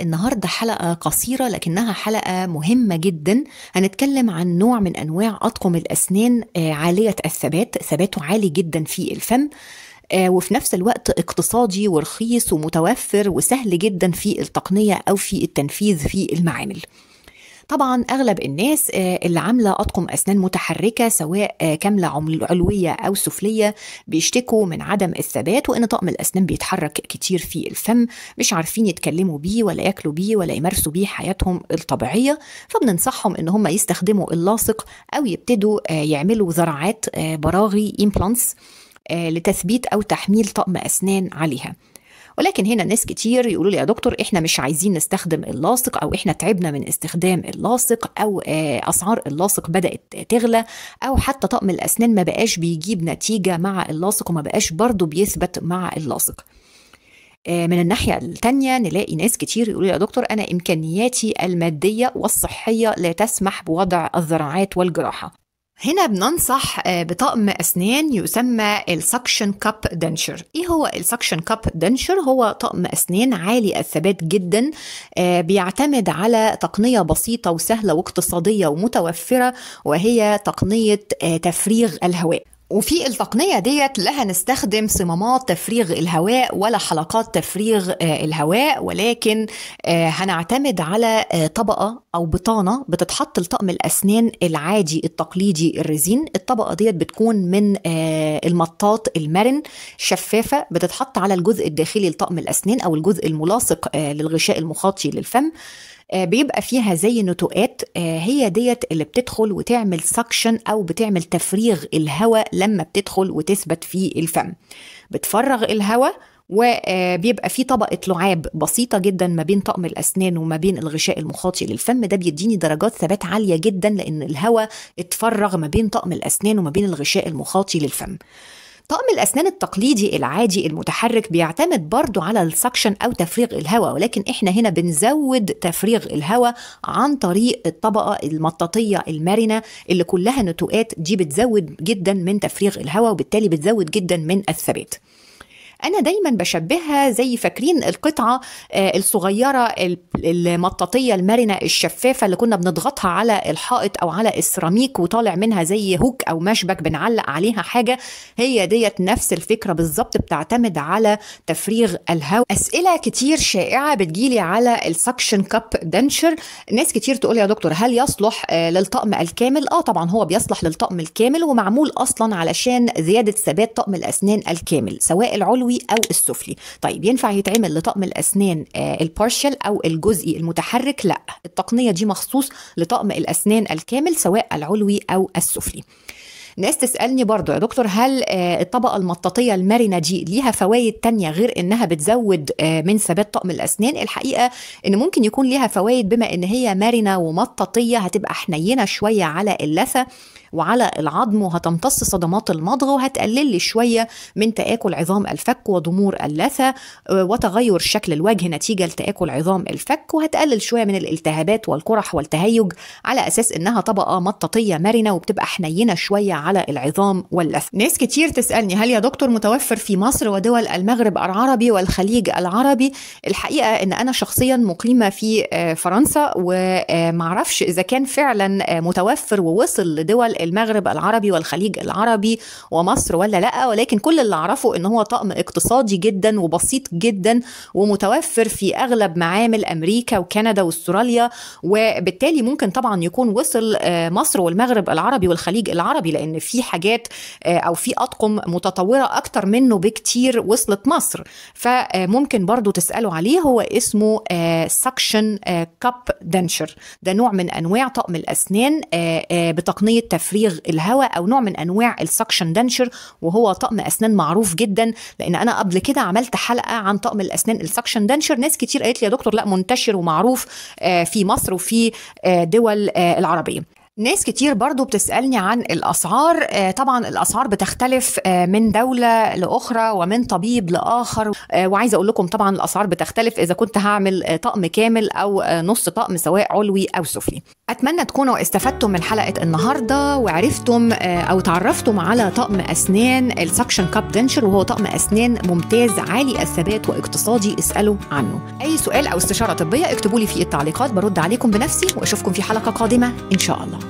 النهارده حلقه قصيره لكنها حلقه مهمه جدا هنتكلم عن نوع من انواع اطقم الاسنان آه، عاليه الثبات ثباته عالي جدا في الفم آه، وفي نفس الوقت اقتصادي ورخيص ومتوفر وسهل جدا في التقنيه او في التنفيذ في المعامل طبعا اغلب الناس آه، اللي عامله اطقم اسنان متحركه سواء آه، كامله علويه او سفليه بيشتكوا من عدم الثبات وان طقم الاسنان بيتحرك كتير في الفم مش عارفين يتكلموا بيه ولا ياكلوا بيه ولا يمارسوا بيه حياتهم الطبيعيه فبننصحهم ان هم يستخدموا اللاصق او يبتدوا آه، يعملوا زراعات براغي امبلانتس لتثبيت او تحميل طقم اسنان عليها ولكن هنا ناس كتير يقولوا لي يا دكتور احنا مش عايزين نستخدم اللاصق او احنا تعبنا من استخدام اللاصق او آه، اسعار اللاصق بدات تغلى او حتى طقم الاسنان ما بقاش بيجيب نتيجه مع اللاصق وما بقاش برضه بيثبت مع اللاصق آه، من الناحية التانية نلاقي ناس كتير يقولوا يا دكتور أنا إمكانياتي المادية والصحية لا تسمح بوضع الذراعات والجراحة هنا بننصح آه، بطقم أسنان يسمى السكشن كاب دنشر إيه هو السكشن كاب دنشر؟ هو طقم أسنان عالي الثبات جدا آه، بيعتمد على تقنية بسيطة وسهلة واقتصادية ومتوفرة وهي تقنية آه، تفريغ الهواء وفي التقنية ديت لا هنستخدم صمامات تفريغ الهواء ولا حلقات تفريغ آه، الهواء ولكن آه، هنعتمد على آه، طبقة أو بطانة بتتحط لطقم الأسنان العادي التقليدي الرزين الطبقة ديت بتكون من المطاط المرن شفافة بتتحط على الجزء الداخلي لطقم الأسنان أو الجزء الملاصق للغشاء المخاطي للفم آه، بيبقى فيها زي نتوءات آه، هي ديت اللي بتدخل وتعمل سكشن او بتعمل تفريغ الهواء لما بتدخل وتثبت في الفم بتفرغ الهواء وبيبقى آه، في طبقة لعاب بسيطة جدا ما بين طقم الأسنان وما بين الغشاء المخاطي للفم ده بيديني درجات ثبات عالية جدا لأن الهواء اتفرغ ما بين طقم الأسنان وما بين الغشاء المخاطي للفم طقم الأسنان التقليدي العادي المتحرك بيعتمد برضو على السكشن أو تفريغ الهواء ولكن إحنا هنا بنزود تفريغ الهواء عن طريق الطبقة المطاطية المرنة اللي كلها نتوءات دي بتزود جدا من تفريغ الهواء وبالتالي بتزود جدا من الثبات انا دايما بشبهها زي فاكرين القطعه آه، الصغيره المطاطيه المرنه الشفافه اللي كنا بنضغطها على الحائط او على السيراميك وطالع منها زي هوك او مشبك بنعلق عليها حاجه هي ديت نفس الفكره بالظبط بتعتمد على تفريغ الهواء اسئله كتير شائعه بتجيلي على السكشن كاب دنشر ناس كتير تقول يا دكتور هل يصلح آه، للطقم الكامل اه طبعا هو بيصلح للطقم الكامل ومعمول اصلا علشان زياده ثبات طقم الاسنان الكامل سواء العلوي العلوي او السفلي طيب ينفع يتعمل لطقم الاسنان آه، البارشل او الجزئي المتحرك لا التقنيه دي مخصوص لطقم الاسنان الكامل سواء العلوي او السفلي ناس تسالني برضو يا دكتور هل آه، الطبقه المطاطيه المرنه دي ليها فوائد تانية غير انها بتزود آه، من ثبات طقم الاسنان الحقيقه ان ممكن يكون ليها فوائد بما ان هي مرنه ومطاطيه هتبقى حنينه شويه على اللثه وعلى العظم وهتمتص صدمات المضغ وهتقلل لي شويه من تاكل عظام الفك وضمور اللثه آه، وتغير شكل الوجه نتيجه لتاكل عظام الفك وهتقلل شويه من الالتهابات والقرح والتهيج على اساس انها طبقه مطاطيه مرنه وبتبقى حنينه شويه على العظام واللثة ناس كتير تسألني هل يا دكتور متوفر في مصر ودول المغرب العربي والخليج العربي الحقيقة أن أنا شخصيا مقيمة في آه، فرنسا ومعرفش آه، إذا كان فعلا آه، متوفر ووصل لدول المغرب العربي والخليج العربي ومصر ولا لا ولكن كل اللي أعرفه أن هو طقم اقتصادي جدا وبسيط جدا ومتوفر في أغلب معامل أمريكا وكندا واستراليا وبالتالي ممكن طبعا يكون وصل مصر والمغرب العربي والخليج العربي لأن في حاجات آه، او في اطقم متطوره اكتر منه بكتير وصلت مصر فممكن برضو تسالوا عليه هو اسمه سكشن كاب دنشر ده نوع من انواع طقم الاسنان آه، آه، بتقنيه تفريغ الهواء او نوع من انواع السكشن دنشر وهو طقم اسنان معروف جدا لان انا قبل كده عملت حلقه عن طقم الاسنان السكشن دنشر ناس كتير قالت لي يا دكتور لا منتشر ومعروف في مصر وفي دول العربيه ناس كتير برضو بتسألني عن الأسعار آه، طبعا الأسعار بتختلف آه، من دولة لأخرى ومن طبيب لآخر آه، وعايزة أقول لكم طبعا الأسعار بتختلف إذا كنت هعمل طقم كامل أو نص طقم سواء علوي أو سفلي أتمنى تكونوا استفدتم من حلقة النهاردة وعرفتم أو تعرفتم على طقم أسنان السكشن كاب دنشر وهو طقم أسنان ممتاز عالي الثبات واقتصادي اسألوا عنه أي سؤال أو استشارة طبية اكتبوا لي في التعليقات برد عليكم بنفسي وأشوفكم في حلقة قادمة إن شاء الله